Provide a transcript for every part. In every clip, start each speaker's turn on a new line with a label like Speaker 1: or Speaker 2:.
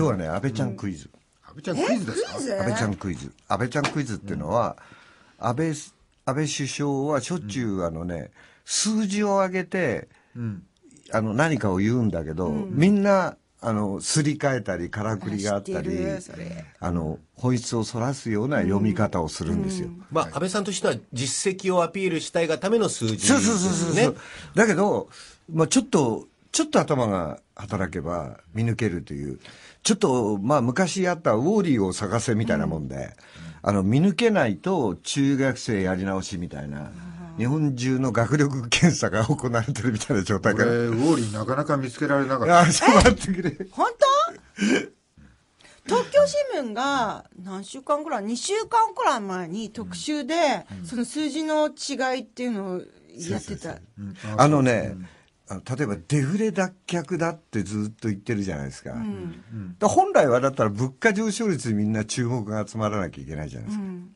Speaker 1: 今日はね安倍ちゃんクイズ、安倍ちゃんクイズですか安倍ちゃんクイズ安倍ちゃんクイズっていうのは、安倍安倍首相はしょっちゅうあのね、数字を上げて、あの何かを言うんだけど、みんなあのすり替えたりからくりがあったりあの本質をそらすような読み方をするんですよ、うんうん、まあ、安倍さんとしては実績をアピールしたいがための数字、ね、そうそうそうそうだけど、まあ、ちょっとちょっと頭が働けば見抜けるという、ちょっと、まあ、昔あったウォーリーを探せみたいなもんで、うん、あの、見抜けないと中学生やり直しみたいな、日本中の学力検査が行われてるみたいな状態かウォーリーなかなか見つけられなかった。あ、ちょっと待ってくれ。本当東京新聞が何週間ぐらい2週間くらい前に特集で、その数字の違いっていうのをやってた、あのね、うん例えばデフレ脱却だってずっと言ってるじゃないですかうん、か本来はだったら物価上昇率にみんな注目が集まらなきゃいけないじゃないですか、うん、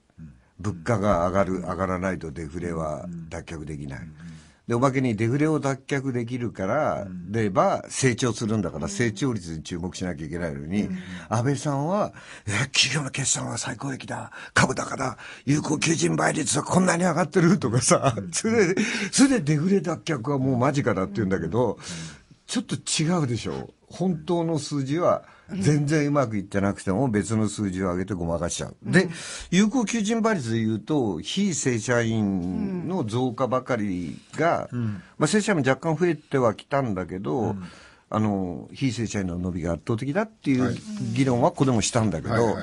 Speaker 1: 物価が上がる上がらないとデフレは脱却できない、うんで、おまけにデフレを脱却できるから、で、ば成長するんだから、成長率に注目しなきゃいけないのに、安倍さんは、え、企業の決算は最高益だ、株高だ、有効求人倍率はこんなに上がってるとかさ、それで、それでデフレ脱却はもう間近だって言うんだけど、ちょっと違うでしょ。本当の数字は、全然うまくいってなくても別の数字を上げてごまかしちゃう。で、有効求人倍率で言うと、非正社員の増加ばかりが、まあ正社員も若干増えてはきたんだけど、あの、非正社員の伸びが圧倒的だっていう議論はここでもしたんだけど、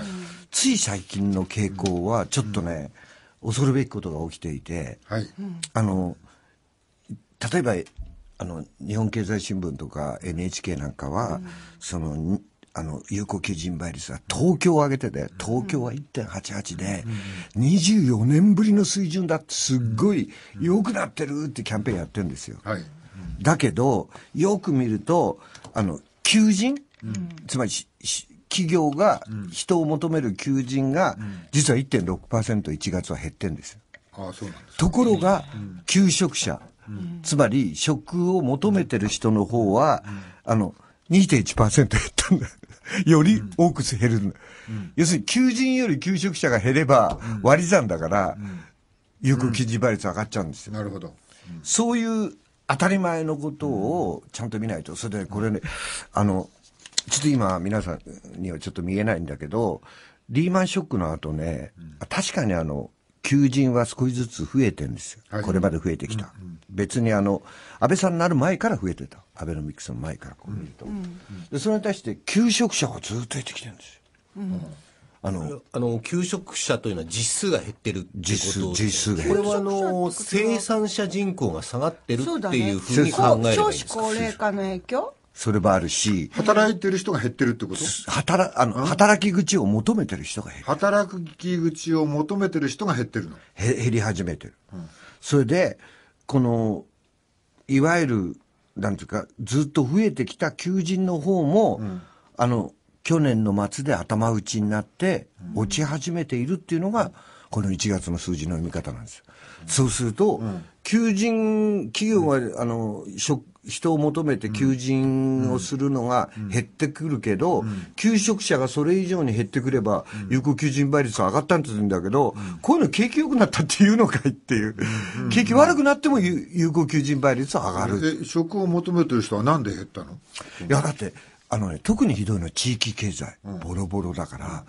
Speaker 1: つい最近の傾向はちょっとね、恐るべきことが起きていて、はい、あの、例えば、あの、日本経済新聞とか NHK なんかは、その、あの、有効求人倍率は東京を上げてで、東京は1.88で、24年ぶりの水準だって、すっごい良くなってるってキャンペーンやってるんですよ。はい、だけど、よく見ると、あの、求人、うん、つまり、企業が人を求める求人が、実は1.6%、1月は減ってんですよ。ああそうなんですところが、求職者、つまり職を求めてる人の方は、あの、2.1%減ったんだ。より多く減るんうん、要するに、求人より求職者が減れば割り算だから、有効求人倍率上がっちゃうんですよ。なるほど。そういう当たり前のことをちゃんと見ないと。それで、これね、あの、ちょっと今、皆さんにはちょっと見えないんだけど、リーマンショックの後ね、確かにあの、求人は少しずつ増えてるんですよ。はい、これまで増えてきた。別にあの、安倍さんになる前から増えてた。アベノミクスの前からこう見ると、でそれに対して求職者がずっと出てきてるんですよ、あのあの求職者というのは実数が減ってるってこと実数がこれはあの生産者人口が下がってるっていうふうに考えればいいんですか、少子高齢化の影響それもあるし。働いてる人が減ってるってこと働、あの、働き口を求めてる人が減る。働き口を求めてる人が減ってるの減り始めてる。うん、それで、この、いわゆるなんていうか、ずっと増えてきた求人の方も、うん、あの、去年の末で頭打ちになって、落ち始めているっていうのが、この1月の数字の見方なんです。そうすると、うん求人、企業が、あの、職、人を求めて求人をするのが減ってくるけど、求職者がそれ以上に減ってくれば、有効求人倍率は上がったんですうんだけど、こういうの景気良くなったっていうのかいっていう。景気悪くなっても有効求人倍率は上がる。職を求めてる人はなんで減ったのいや、だって、あのね、特にひどいのは地域経済、ボロボロだから、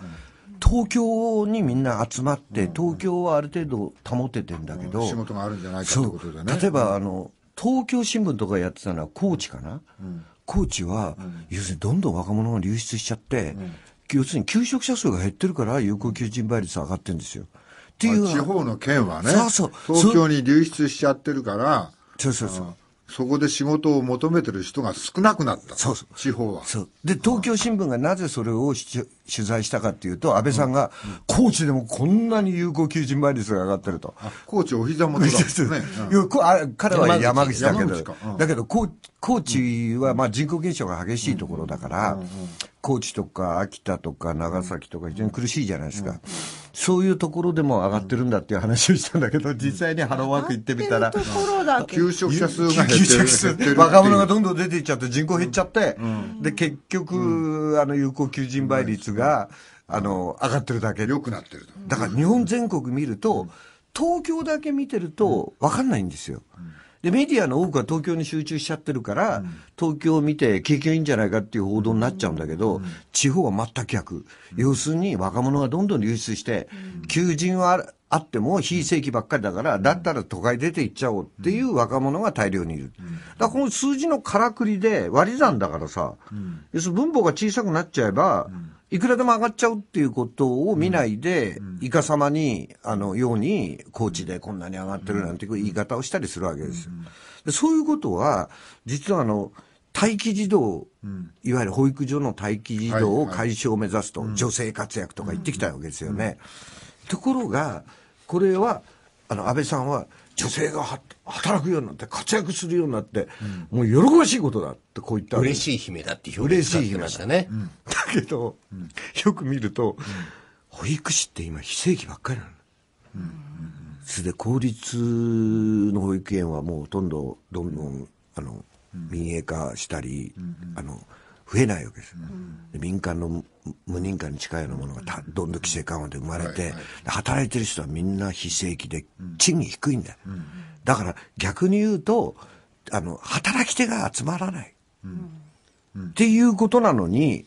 Speaker 1: 東京にみんな集まって、東京はある程度保ててんだけど、仕事があるんじゃないかってことでね。例えば、あの、東京新聞とかやってたのは高知かな、高知は、要するにどんどん若者が流出しちゃって、要するに求職者数が減ってるから、有効求人倍率上がってるんですよ。っていう、地方の県はね、そうそう東京に流出しちゃってるから、そうそうそう。そこで仕事を求めてる人が少なくなった。そうそう。地方は。そう。で、東京新聞がなぜそれを取材したかっていうと、安倍さんが、高知でもこんなに有効求人倍率が上がってると。高知お膝元だ、ね。うん、彼は山口だけど、うん、だけど高、高知はまあ人口減少が激しいところだから、高知とか秋田とか長崎とか非常に苦しいじゃないですか。うんそういうところでも上がってるんだっていう話をしたんだけど、実際にハローワーク行ってみたら、求職者数が減ってる若者がどんどん出ていっちゃって、人口減っちゃって、で、結局、あの、有効求人倍率が、あの、上がってるだけ。良くなってる。だから日本全国見ると、東京だけ見てると分かんないんですよ。で、メディアの多くは東京に集中しちゃってるから、うん、東京を見て経験いいんじゃないかっていう報道になっちゃうんだけど、うん、地方は全く逆。要するに若者がどんどん流出して、求人はあっても非正規ばっかりだから、だったら都会出て行っちゃおうっていう若者が大量にいる。だからこの数字のからくりで割り算だからさ、要するに分母が小さくなっちゃえば、いくらでも上がっちゃうっていうことを見ないで、いかさまに、あの、ように、高知でこんなに上がってるなんていう言い方をしたりするわけですよ。でそういうことは、実はあの、待機児童、いわゆる保育所の待機児童を解消を目指すと、女性活躍とか言ってきたわけですよね。ところが、これは、あの、安倍さんは、女性が働くようになって活躍するようになって、うん、もう喜ばしいことだってこう言った嬉しい姫だって表現してましたね、うん、だけど、うん、よく見ると、保育士って今非正規ばっかりなの、それで公立の保育園はもうほとんどどんどんあの、民営化したり、あの増えないわけです、うん、民間の無人化に近いようなものがどんどん規制緩和で生まれて、うんはいはい、働いてる人はみんな非正規で賃金低いんだよ、うん、だから逆に言うとあの働き手が集まらない、っていうことなのに、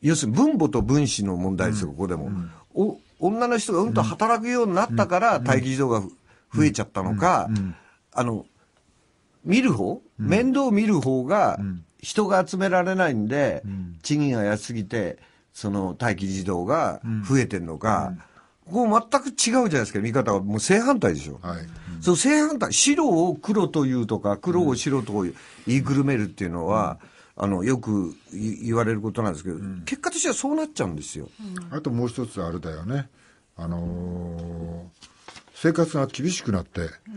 Speaker 1: 要するに分母と分子の問題ですよ、ここでも、お女の人がうんと働くようになったから待機児童が増えちゃったのか、あの見る方、面倒見る方が、うん人が集められないんで、うん、賃金が安すぎて、その待機児童が増えてるのか、ここ全く違うじゃないですか、見方は。もう正反対でしょ。はい、その正反対、白を黒というとか、黒を白と言いくるめるっていうのは、あのよく言われることなんですけど、うん、結果としてはそうなっちゃうんですよ。あともう一つあれだよね、あのー、生活が厳しくなって、うん、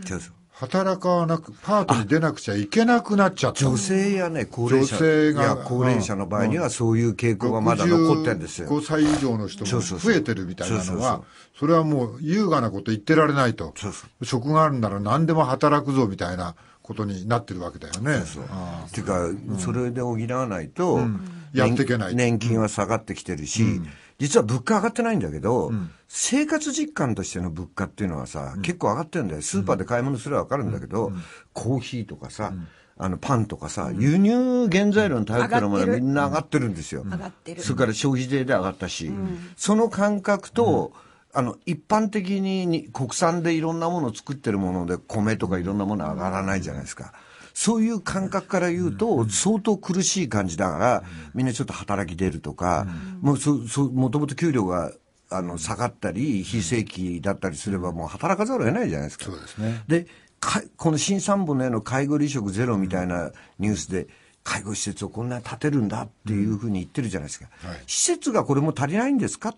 Speaker 1: 働かなく、パートに出なくちゃいけなくなっちゃった。女性やね、高齢者。女性が。高齢者の場合にはそういう傾向がまだ残ってんですよ。5歳以上の人も増えてるみたいなのは、それはもう優雅なこと言ってられないと。そうそう職があるなら何でも働くぞみたいな。ことになってるわけだよね。そうう。ていうか、それで補わないと、うん、やっていけない。年金は下がってきてるし、うん実は物価上がってないんだけど、うん、生活実感としての物価っていうのはさ、うん、結構上がってるんだよ。スーパーで買い物すればわかるんだけど、コーヒーとかさ、あのパンとかさ、輸入原材料に頼ってるものはみんな上がってるんですよ。上がってる。それから消費税で上がったし、その感覚と、あの、一般的に国産でいろんなものを作ってるもので、米とかいろんなもの上がらないじゃないですか。そういう感覚から言うと、相当苦しい感じだから、みんなちょっと働き出るとか、もうそ、もともと給料が、あの、下がったり、非正規だったりすれば、もう働かざるを得ないじゃないですか。そうですね。で、かこの新三本の絵の介護離職ゼロみたいなニュースで、介護施設をこんなに建てるんだっていうふうに言ってるじゃないですか、はい、施設がこれも足りないんですか、っ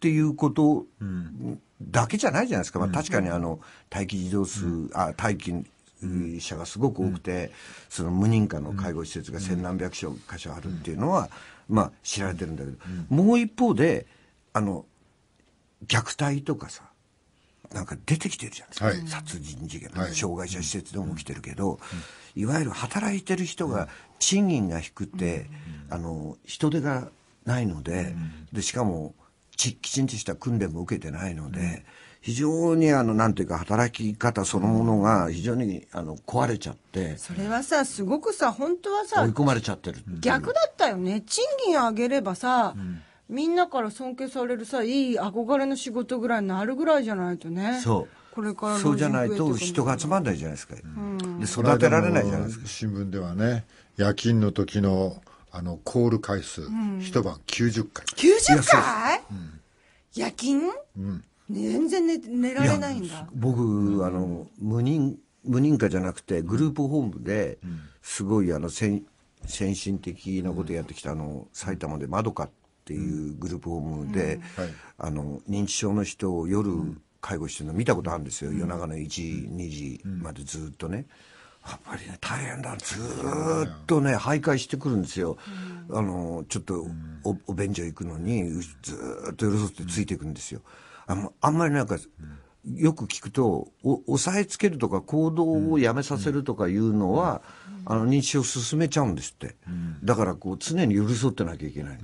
Speaker 1: ていうことだけじゃないじゃないですか、まあ、確かにあの待機児童数、あ待機者がすごく多くて、その無認可の介護施設が千何百か所あるっていうのは、まあ、知られてるんだけど、もう一方であの虐待とかさなんか出てきてるじゃないですか、はい、殺人事件、はい、障害者施設でも起きてるけど、うん、いわゆる働いてる人が賃金が低くて、うん、あの人手がないのでうん、でしかもきちんとした訓練も受けてないので。非常にあの、なんていうか、働き方そのものが非常にあの壊れちゃって。それはさ、すごくさ、本当はさ、追い込まれちゃってる逆だったよね。賃金上げればさ、うんみんなから尊敬されるさいい憧れの仕事ぐらいになるぐらいじゃないとねそうこれからそうじゃないと人が集まんないじゃないですか、うん、で育てられないじゃないですか新聞ではね夜勤の時のあのコール回数、うん、一晩90回90回、夜勤、うん全然寝寝られないんだ僕あの無認無人可じゃなくてグループホームですごいあの先先進的なことやってきた、あの埼玉でまどかっていうグループホームで、あの認知症の人を夜介護してるの見たことあるんですよ、夜中の1時、2時までずっとね。やっぱりね大変だずっとね徘徊してくるんですよ、あのちょっとおお便所行くのにずっと寄り添ってついていくんですよ、ああんまりなんか、よく聞くと押抑えつけるとか行動をやめさせるとかいうのは、あの認知症を進めちゃうんですって、だからこう常に寄り添ってなきゃいけない、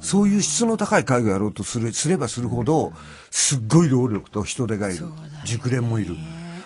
Speaker 1: そういう質の高い介護をやろうとすれすればするほど、すっごい労力と人手がいる、熟練もいる。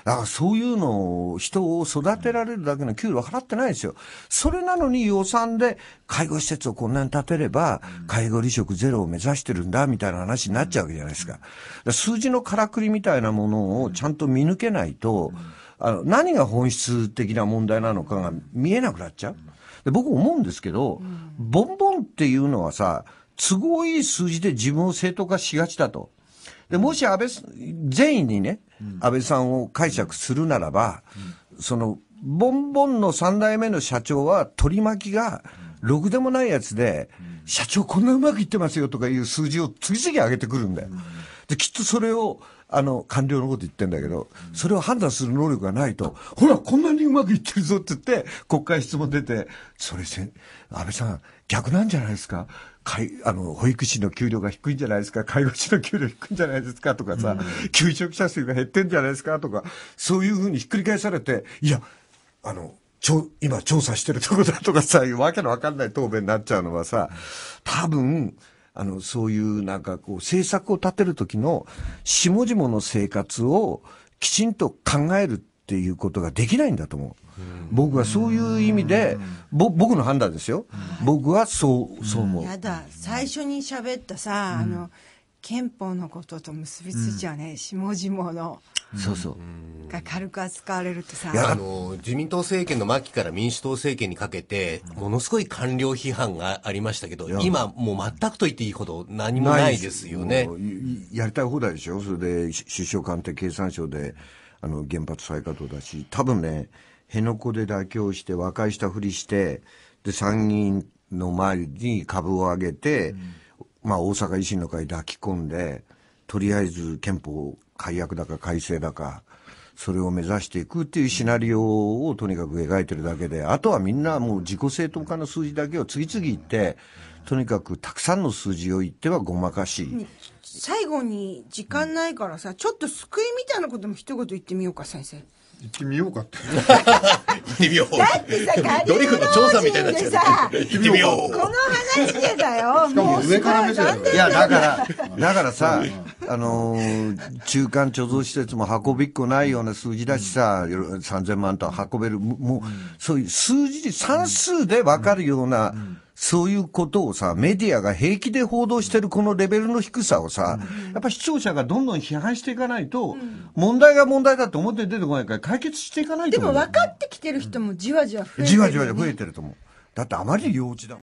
Speaker 1: だからそういうのを、人を育てられるだけの給料払ってないですよ。それなのに予算で介護施設をこんなに建てれば、介護離職ゼロを目指してるんだ、みたいな話になっちゃうわけじゃないですか。か数字のからくりみたいなものをちゃんと見抜けないと、あの、何が本質的な問題なのかが見えなくなっちゃう。で僕思うんですけど、ボンボンっていうのはさ、都合いい数字で自分を正当化しがちだと。で、もし安倍、善意にね、安倍さんを解釈するならば、その、ボンボンの三代目の社長は取り巻きが、ろくでもないやつで、社長こんなうまくいってますよとかいう数字を次々上げてくるんだよ。で、きっとそれを、あの、官僚のこと言ってんだけど、それを判断する能力がないと、ほら、こんなにうまくいってるぞって言って、国会質問出て、それせ、安倍さん、逆なんじゃないですか介あの保育士の給料が低いんじゃないですか、介護士の給料低いんじゃないですかとかさ、給食求職者数が減ってんじゃないですかとか、そういうふうにひっくり返されて、いや、あの、ちょ今調査してるとこだとかさ、わけのわかんない答弁になっちゃうのはさ、多分、あの、そういうなんかこう、政策を立てる時の下々の生活をきちんと考えるっていうことができないんだと思う。僕はそういう意味で、ぼ僕の判断ですよ、僕はそう、そう思う。やだ、最初に喋ったさ、あの、憲法のことと結びついちゃうね、うん、下々の。そうそう。が軽く扱われるとさ。あの、自民党政権の末期から民主党政権にかけて、ものすごい官僚批判がありましたけど、今、もう全くと言っていいほど何もないですよね。やりたい放題でしょそれで、首相官邸経産省で、あの、原発再稼働だし、多分ね、辺野古で妥協して、和解したふりして、で、参議院の周りに株を上げて、うんまあ、大阪維新の会抱き込んで、とりあえず憲法改悪だか改正だか、それを目指していくっていうシナリオをとにかく描いてるだけで、あとはみんなもう自己正当化の数字だけを次々言って、とにかくたくさんの数字を言ってはごまかし。最後に時間ないからさ、ちょっと救いみたいなことも一言言ってみようか、先生。行ってみようかって。行ってみよう。だってさ、ドリフの調査みたいなやつさ、行ってみよう。この話でだよ。しかも上から目線いや、だから、だからさ、あの中間貯蔵施設も運びっこないような数字だしさ、3000万と運べる、もう、そういう数字、算数で分かるような、うんうんそういうことをさ、メディアが平気で報道してるこのレベルの低さをさ、うん、やっぱ視聴者がどんどん批判していかないと、うん、問題が問題だと思って出てこないから解決していかないとでも分かってきてる人もじわじわ増えてる、ね、じわじわ増えてると思う。だってあまり幼稚だもん。